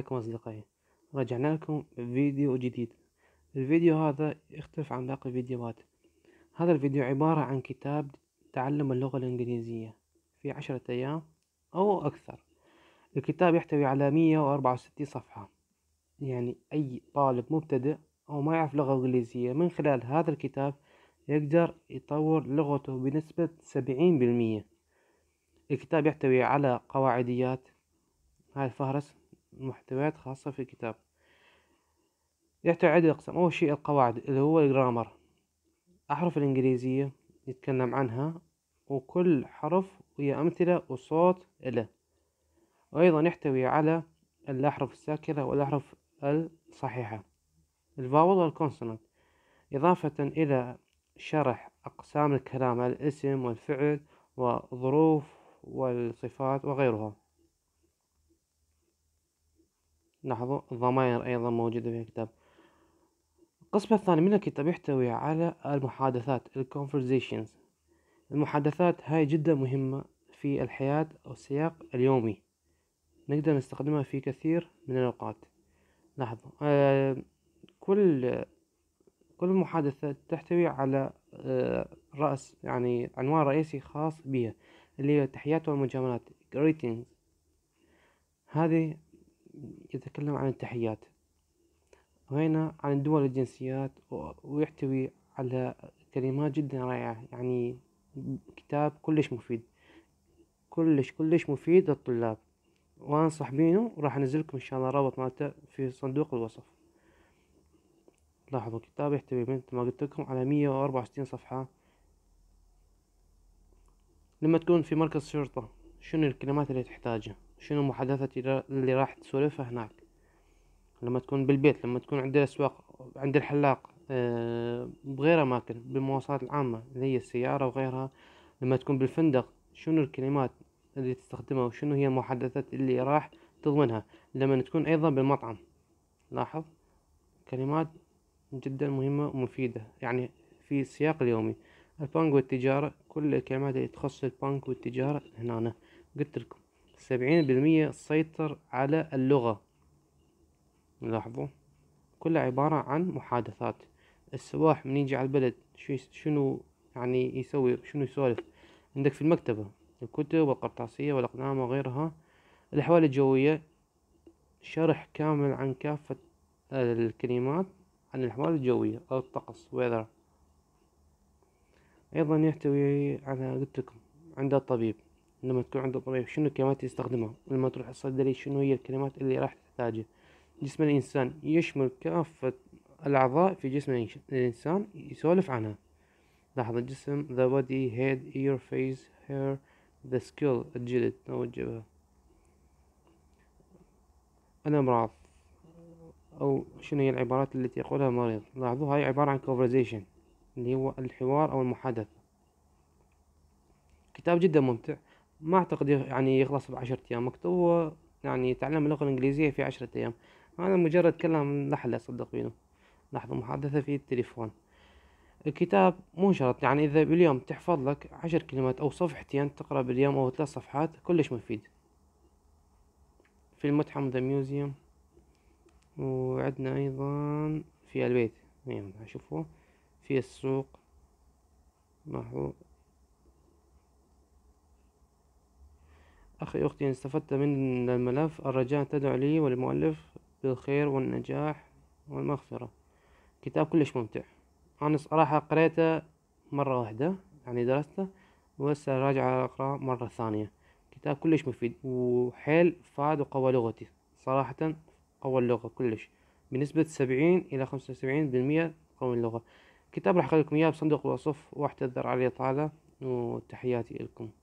عليكم أصدقائي رجعنا لكم فيديو جديد الفيديو هذا يختلف عن باقي الفيديوهات هذا الفيديو عبارة عن كتاب تعلم اللغة الإنجليزية في عشرة أيام أو أكثر الكتاب يحتوي على مية وأربعة وستين صفحة يعني أي طالب مبتدئ أو ما يعرف لغة إنجليزية من خلال هذا الكتاب يقدر يطور لغته بنسبة سبعين بالمية الكتاب يحتوي على قواعديات هاي الفهرس محتويات خاصة في الكتاب يحتوي عدة أقسام أول شيء القواعد اللي هو الجرامر أحرف الإنجليزية يتكلم عنها وكل حرف هي أمثلة وصوت له وأيضا يحتوي على الأحرف الساكنة والأحرف الصحيحة الفاول والكونسونت إضافة إلى شرح أقسام الكلام الاسم والفعل والظروف والصفات وغيرها لاحظوا الضمائر أيضا موجودة في الكتاب القسم الثاني من الكتاب يحتوي على المحادثات الكونفرزيشنز المحادثات هاي جدا مهمة في الحياة أو السياق اليومي نقدر نستخدمها في كثير من الأوقات لاحظوا آه كل كل محادثة تحتوي على آه رأس يعني عنوان رئيسي خاص بها اللي هي التحيات والمجاملات greetings هذه يتكلم عن التحيات وهنا عن دول الجنسيات ويحتوي على كلمات جدا رائعة يعني كتاب كلش مفيد كلش كلش مفيد للطلاب وانصح بينه وراح انزلكم ان شاء الله رابط مالته في صندوق الوصف لاحظوا الكتاب يحتوي مثل ما قلت لكم على مية واربعة وستين صفحة لما تكون في مركز شرطة شنو الكلمات اللي تحتاجها شنو المحادثات اللي راح تسولفها هناك لما تكون بالبيت لما تكون عند الأسواق عند الحلاق آه، بغير أماكن بالمواصلات العامة اللي هي السيارة وغيرها لما تكون بالفندق شنو الكلمات اللي تستخدمها وشنو هي المحادثات اللي راح تضمنها لما تكون أيضا بالمطعم لاحظ كلمات جدا مهمة ومفيدة يعني في السياق اليومي البنك والتجارة كل الكلمات اللي تخص البنك والتجارة هنا قلت لكم سبعين بالمية سيطر على اللغة لاحظوا كلها عبارة عن محادثات السواح من يجي على البلد شو شنو يعني يسوي شنو يسولف عندك في المكتبة الكتب والقرطاسية والأقلام وغيرها الأحوال الجوية شرح كامل عن كافة الكلمات عن الأحوال الجوية أو الطقس weather أيضا يحتوي على قلت لكم عند الطبيب لما تكون عنده مريض شنو الكلمات اللي يستخدمها لما تروح الصيدلي شنو هي الكلمات اللي راح تحتاجها جسم الإنسان يشمل كافة الأعضاء في جسم الإنسان يسولف عنها لاحظ الجسم the body head ear face hair the skull الجلد أو الجبهة الأمراض أو شنو هي العبارات التي يقولها المريض لاحظوا هاي عبارة عن conversation اللي هو الحوار أو المحادثة كتاب جدا ممتع ما اعتقد يعني يخلص بعشرة ايام مكتوب يعني تعلم اللغة الانجليزية في عشرة ايام هذا مجرد كلام لحن لا بينه لحظة محادثة في التليفون الكتاب مو شرط يعني إذا باليوم تحفظ لك عشر كلمات أو صفحتين تقرأ باليوم أو ثلاث صفحات كلش مفيد في المتحف ذا ميوزيوم وعندنا أيضا في البيت نعم يعني في السوق محو أخي أختي إن استفدت من الملف الرجاء تدعو لي والمؤلف بالخير والنجاح والمغفرة كتاب كلش ممتع أنا صراحة قريته مرة واحدة يعني درسته وهسه راجع أقرأ مرة ثانية كتاب كلش مفيد وحيل فاد وقوى لغتي صراحة قوى اللغة كلش بنسبة سبعين إلى خمسة وسبعين بالمية قوي اللغة كتاب راح أخليكم إياه بصندوق الوصف واحتذر عليه طالة وتحياتي لكم